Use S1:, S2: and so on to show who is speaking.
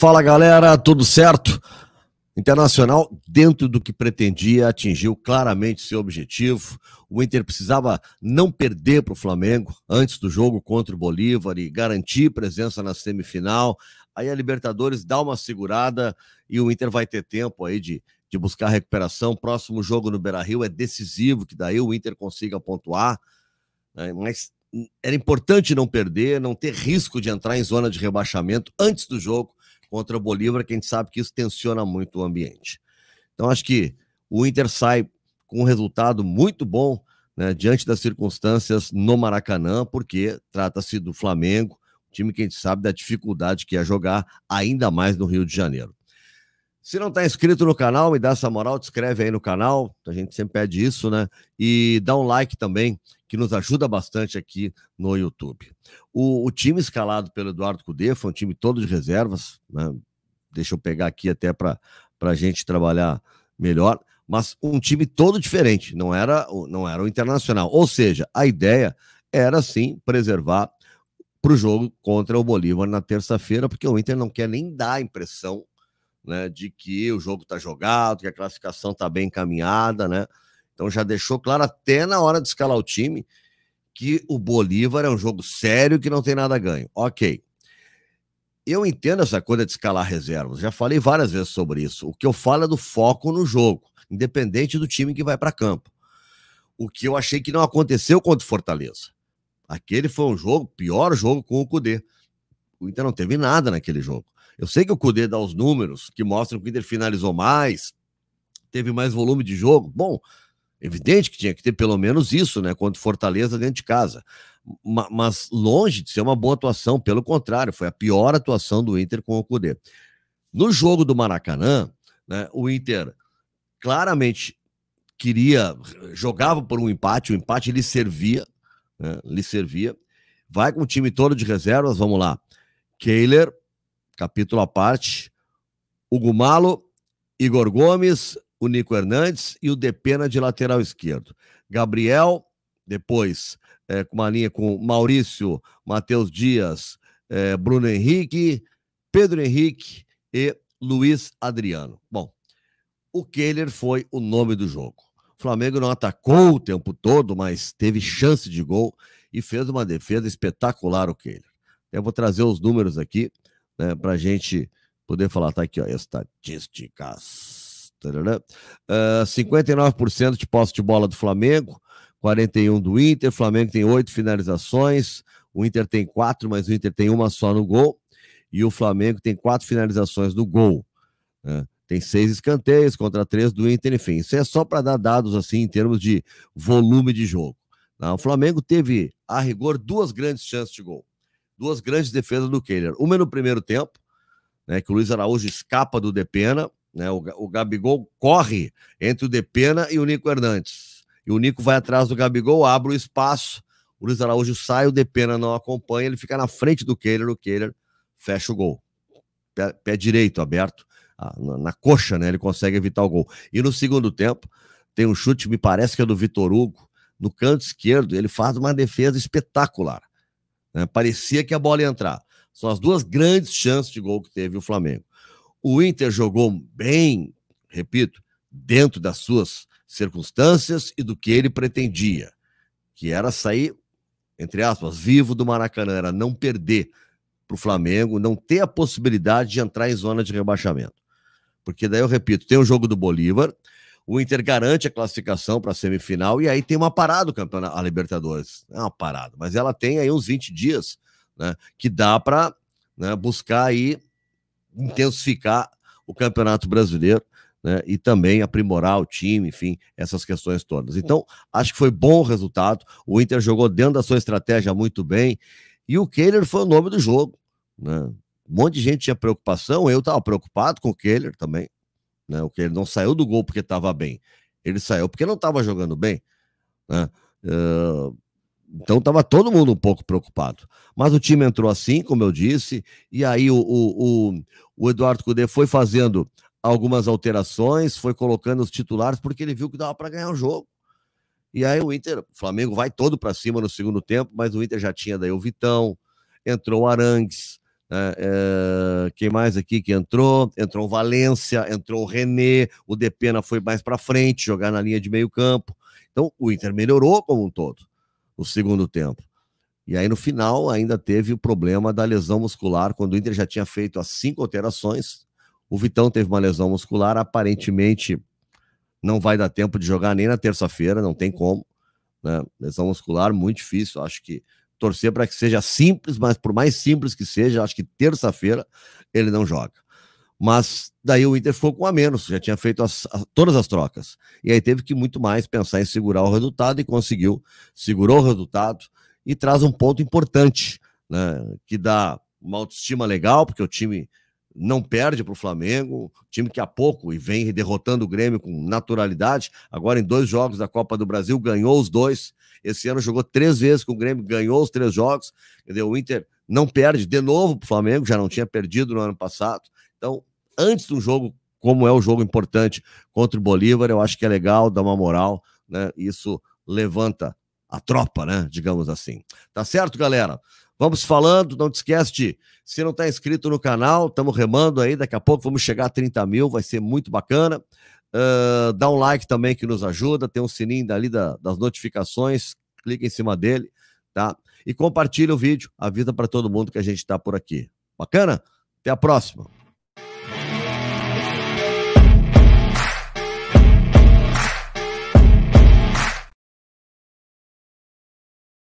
S1: Fala galera, tudo certo? Internacional, dentro do que pretendia, atingiu claramente seu objetivo. O Inter precisava não perder para o Flamengo antes do jogo contra o Bolívar e garantir presença na semifinal. Aí a Libertadores dá uma segurada e o Inter vai ter tempo aí de, de buscar recuperação. Próximo jogo no Beira Rio é decisivo, que daí o Inter consiga pontuar. Né? Mas era importante não perder, não ter risco de entrar em zona de rebaixamento antes do jogo contra o Bolívar, que a gente sabe que isso tensiona muito o ambiente. Então, acho que o Inter sai com um resultado muito bom né, diante das circunstâncias no Maracanã, porque trata-se do Flamengo, time que a gente sabe da dificuldade que é jogar, ainda mais no Rio de Janeiro. Se não está inscrito no canal, me dá essa moral, te inscreve aí no canal, a gente sempre pede isso, né? E dá um like também, que nos ajuda bastante aqui no YouTube. O, o time escalado pelo Eduardo Cudê foi um time todo de reservas, né? Deixa eu pegar aqui até para a gente trabalhar melhor, mas um time todo diferente, não era, não era o internacional. Ou seja, a ideia era sim preservar para o jogo contra o Bolívar na terça-feira, porque o Inter não quer nem dar a impressão né, de que o jogo está jogado, que a classificação está bem encaminhada, né? Então já deixou claro até na hora de escalar o time que o Bolívar é um jogo sério que não tem nada a ganho. Ok. Eu entendo essa coisa de escalar reservas, já falei várias vezes sobre isso. O que eu falo é do foco no jogo, independente do time que vai para campo. O que eu achei que não aconteceu contra o Fortaleza. Aquele foi um jogo, pior jogo com o Cudê. O Inter não teve nada naquele jogo. Eu sei que o Cudê dá os números que mostram que o Inter finalizou mais, teve mais volume de jogo. Bom, evidente que tinha que ter pelo menos isso, né? Quanto Fortaleza dentro de casa. Mas longe de ser uma boa atuação, pelo contrário, foi a pior atuação do Inter com o Cudê. No jogo do Maracanã, né, o Inter claramente queria, jogava por um empate, o empate lhe servia, né, lhe servia. Vai com o time todo de reservas, vamos lá. Kehler, capítulo à parte, Hugo Malo, Igor Gomes, o Nico Hernandes e o Depena de lateral esquerdo. Gabriel, depois é, com uma linha com Maurício, Matheus Dias, é, Bruno Henrique, Pedro Henrique e Luiz Adriano. Bom, o Kehler foi o nome do jogo. O Flamengo não atacou o tempo todo, mas teve chance de gol e fez uma defesa espetacular o Kehler. Eu vou trazer os números aqui né, para a gente poder falar, tá aqui, ó, estatísticas. Uh, ah, 59% de posse de bola do Flamengo, 41% do Inter. Flamengo tem oito finalizações, o Inter tem quatro, mas o Inter tem uma só no gol. E o Flamengo tem quatro finalizações no gol. Né? Tem seis escanteios contra três do Inter, enfim. Isso é só para dar dados assim em termos de volume de jogo. Não, tá? o Flamengo teve, a rigor, duas grandes chances de gol duas grandes defesas do Keiler, Uma é no primeiro tempo, né, que o Luiz Araújo escapa do Depena, né, o, o Gabigol corre entre o Depena e o Nico Hernandes. E o Nico vai atrás do Gabigol, abre o espaço, o Luiz Araújo sai, o Depena não acompanha, ele fica na frente do Keiler o Keiler fecha o gol. Pé, pé direito aberto, na, na coxa, né, ele consegue evitar o gol. E no segundo tempo, tem um chute, me parece que é do Vitor Hugo, no canto esquerdo, ele faz uma defesa espetacular. Né? Parecia que a bola ia entrar. São as duas grandes chances de gol que teve o Flamengo. O Inter jogou bem, repito, dentro das suas circunstâncias e do que ele pretendia, que era sair, entre aspas, vivo do Maracanã, era não perder para o Flamengo, não ter a possibilidade de entrar em zona de rebaixamento. Porque daí eu repito, tem o jogo do Bolívar, o Inter garante a classificação para a semifinal e aí tem uma parada o campeonato, a Libertadores. É uma parada, mas ela tem aí uns 20 dias, né? Que dá para né, buscar aí intensificar o Campeonato Brasileiro. Né, e também aprimorar o time, enfim, essas questões todas. Então, acho que foi bom o resultado. O Inter jogou dentro da sua estratégia muito bem. E o Kehler foi o nome do jogo. Né? Um monte de gente tinha preocupação, eu estava preocupado com o Kehler também. Né? O que ele não saiu do gol porque estava bem. Ele saiu porque não estava jogando bem. Né? Uh, então estava todo mundo um pouco preocupado. Mas o time entrou assim, como eu disse, e aí o, o, o, o Eduardo Cudê foi fazendo algumas alterações, foi colocando os titulares porque ele viu que dava para ganhar o jogo. E aí o Inter, o Flamengo vai todo para cima no segundo tempo, mas o Inter já tinha daí o Vitão, entrou o Arangues, é, quem mais aqui que entrou? Entrou o Valência, entrou o René, o Depena foi mais para frente, jogar na linha de meio campo. Então o Inter melhorou como um todo o segundo tempo. E aí no final ainda teve o problema da lesão muscular, quando o Inter já tinha feito as cinco alterações. O Vitão teve uma lesão muscular, aparentemente não vai dar tempo de jogar nem na terça-feira, não tem como. Né? Lesão muscular muito difícil, acho que torcer para que seja simples, mas por mais simples que seja, acho que terça-feira ele não joga. Mas daí o Inter ficou com a menos, já tinha feito as, todas as trocas. E aí teve que muito mais pensar em segurar o resultado e conseguiu. Segurou o resultado e traz um ponto importante, né, que dá uma autoestima legal, porque o time não perde para o Flamengo, time que há pouco e vem derrotando o Grêmio com naturalidade. Agora, em dois jogos da Copa do Brasil, ganhou os dois. Esse ano jogou três vezes com o Grêmio, ganhou os três jogos. entendeu O Inter não perde de novo para o Flamengo, já não tinha perdido no ano passado. Então, antes de um jogo como é o um jogo importante contra o Bolívar, eu acho que é legal dar uma moral, né? Isso levanta a tropa, né? Digamos assim. Tá certo, galera? Vamos falando, não te esquece de, se não está inscrito no canal, estamos remando aí, daqui a pouco vamos chegar a 30 mil, vai ser muito bacana. Uh, dá um like também que nos ajuda, tem um sininho dali da, das notificações, clica em cima dele, tá? E compartilha o vídeo, avisa para todo mundo que a gente está por aqui. Bacana? Até a próxima!